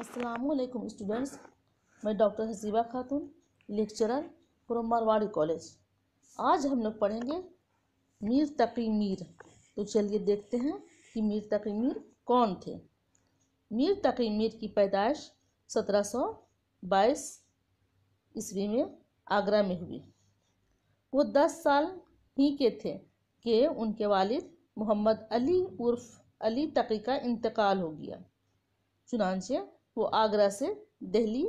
असलकुम स्टूडेंट्स मैं डॉक्टर हसीबा खातून लेक्चरर फ्रॉम मारवाड़ी कॉलेज आज हम लोग पढ़ेंगे मीर तकी मीर तो चलिए देखते हैं कि मीर तकी मीर कौन थे मीर तकी मीर की पैदाइश सत्रह सौ बाईस ईस्वी में आगरा में हुई वो दस साल ही के थे कि उनके वालिद मोहम्मद अली उर्फ अली तकी का इंतकाल हो गया चुनानचे वो आगरा से दिल्ली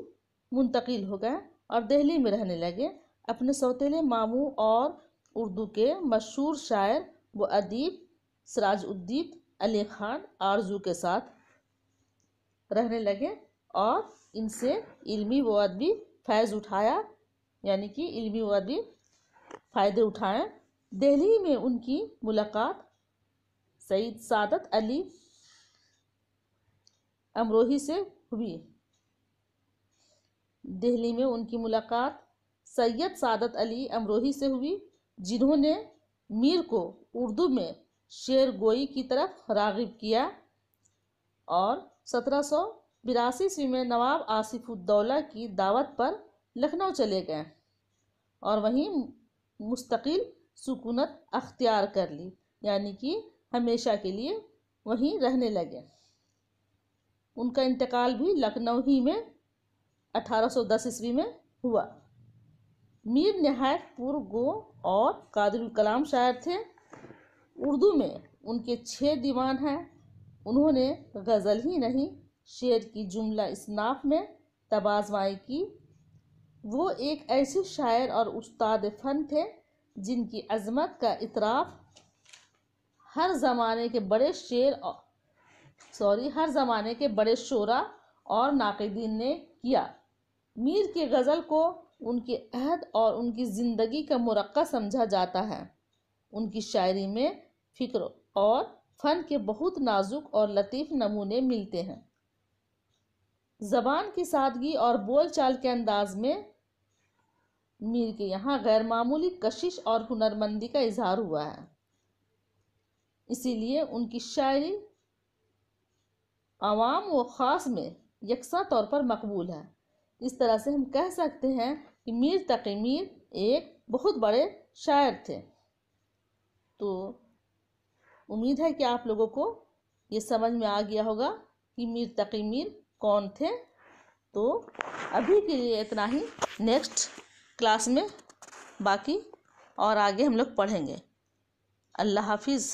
मुंतकिल हो गए और दिल्ली में रहने लगे अपने सौतेले मामू और उर्दू के मशहूर शायर व अदीब सराजुद्दीन अली खान आरजू के साथ रहने लगे और इनसे इल्मी व अदबी फैज़ उठाया यानी कि इल्मी व अदबी फ़ायदे उठाए दिल्ली में उनकी मुलाकात सईद सादत अली अमरोही से हुई दिल्ली में उनकी मुलाकात सैयद सादत अली अमरोही से हुई जिन्होंने मीर को उर्दू में शेर गोई की तरफ रागब किया और सत्रह सौ बिरासी ईस्वी में नवाब आसिफुद्दौला की दावत पर लखनऊ चले गए और वहीं मुस्तकिल सुकूनत अख्तियार कर ली यानी कि हमेशा के लिए वहीं रहने लगे उनका इंतकाल भी लखनऊ ही में 1810 ईस्वी में हुआ मीर नहायत पुर गो और कादरुल कलाम शायर थे उर्दू में उनके छः दीवान हैं उन्होंने गज़ल ही नहीं शेर की जुमला इसनाफ में तबाजमाई की वो एक ऐसे शायर और उस्ताद फ़न थे जिनकी अजमत का इतराफ़ हर ज़माने के बड़े शेर और सॉरी हर ज़माने के बड़े शोरा और नाकदीन ने किया मीर के गज़ल को उनके अहद और उनकी ज़िंदगी का मुरक्का समझा जाता है उनकी शायरी में फ़िक्र और फ़न के बहुत नाजुक और लतीफ़ नमूने मिलते हैं ज़बान की सादगी और बोल चाल के अंदाज में मीर के यहाँ गैरमूली कशिश और हुनरमंदी का इजहार हुआ है इसीलिए उनकी शायरी आवाम व ख़ास में यकसा तौर पर मकबूल है इस तरह से हम कह सकते हैं कि मीर तकी मीर एक बहुत बड़े शायर थे तो उम्मीद है कि आप लोगों को ये समझ में आ गया होगा कि मीर तकी मीर कौन थे तो अभी के लिए इतना ही नेक्स्ट क्लास में बाकी और आगे हम लोग पढ़ेंगे अल्लाह हाफिज़